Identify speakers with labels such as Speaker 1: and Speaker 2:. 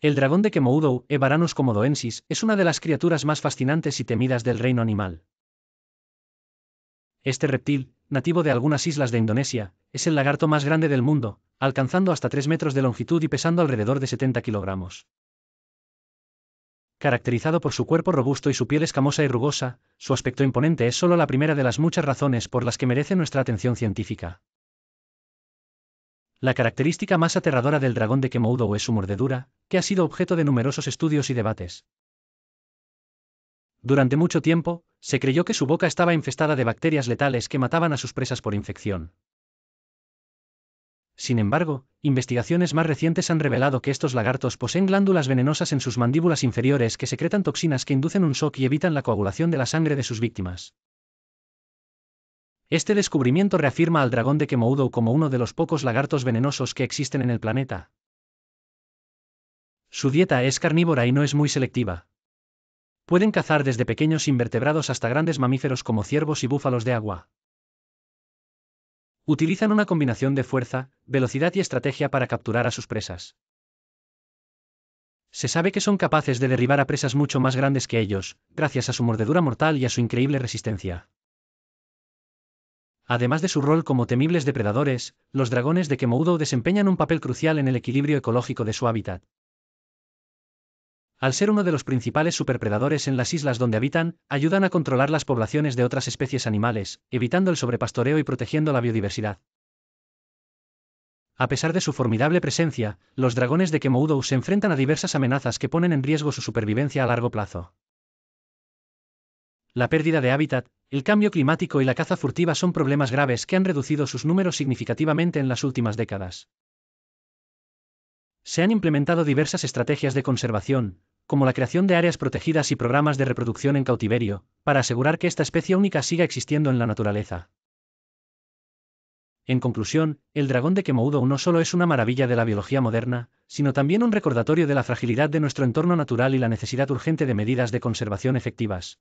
Speaker 1: El dragón de e Varanus comodoensis, es una de las criaturas más fascinantes y temidas del reino animal. Este reptil, nativo de algunas islas de Indonesia, es el lagarto más grande del mundo, alcanzando hasta 3 metros de longitud y pesando alrededor de 70 kilogramos. Caracterizado por su cuerpo robusto y su piel escamosa y rugosa, su aspecto imponente es solo la primera de las muchas razones por las que merece nuestra atención científica. La característica más aterradora del dragón de Kemodo es su mordedura, que ha sido objeto de numerosos estudios y debates. Durante mucho tiempo, se creyó que su boca estaba infestada de bacterias letales que mataban a sus presas por infección. Sin embargo, investigaciones más recientes han revelado que estos lagartos poseen glándulas venenosas en sus mandíbulas inferiores que secretan toxinas que inducen un shock y evitan la coagulación de la sangre de sus víctimas. Este descubrimiento reafirma al dragón de Kemoudo como uno de los pocos lagartos venenosos que existen en el planeta. Su dieta es carnívora y no es muy selectiva. Pueden cazar desde pequeños invertebrados hasta grandes mamíferos como ciervos y búfalos de agua. Utilizan una combinación de fuerza, velocidad y estrategia para capturar a sus presas. Se sabe que son capaces de derribar a presas mucho más grandes que ellos, gracias a su mordedura mortal y a su increíble resistencia. Además de su rol como temibles depredadores, los dragones de Kemoudo desempeñan un papel crucial en el equilibrio ecológico de su hábitat. Al ser uno de los principales superpredadores en las islas donde habitan, ayudan a controlar las poblaciones de otras especies animales, evitando el sobrepastoreo y protegiendo la biodiversidad. A pesar de su formidable presencia, los dragones de Kemoudo se enfrentan a diversas amenazas que ponen en riesgo su supervivencia a largo plazo. La pérdida de hábitat, el cambio climático y la caza furtiva son problemas graves que han reducido sus números significativamente en las últimas décadas. Se han implementado diversas estrategias de conservación, como la creación de áreas protegidas y programas de reproducción en cautiverio, para asegurar que esta especie única siga existiendo en la naturaleza. En conclusión, el dragón de Quemoudo no solo es una maravilla de la biología moderna, sino también un recordatorio de la fragilidad de nuestro entorno natural y la necesidad urgente de medidas de conservación efectivas.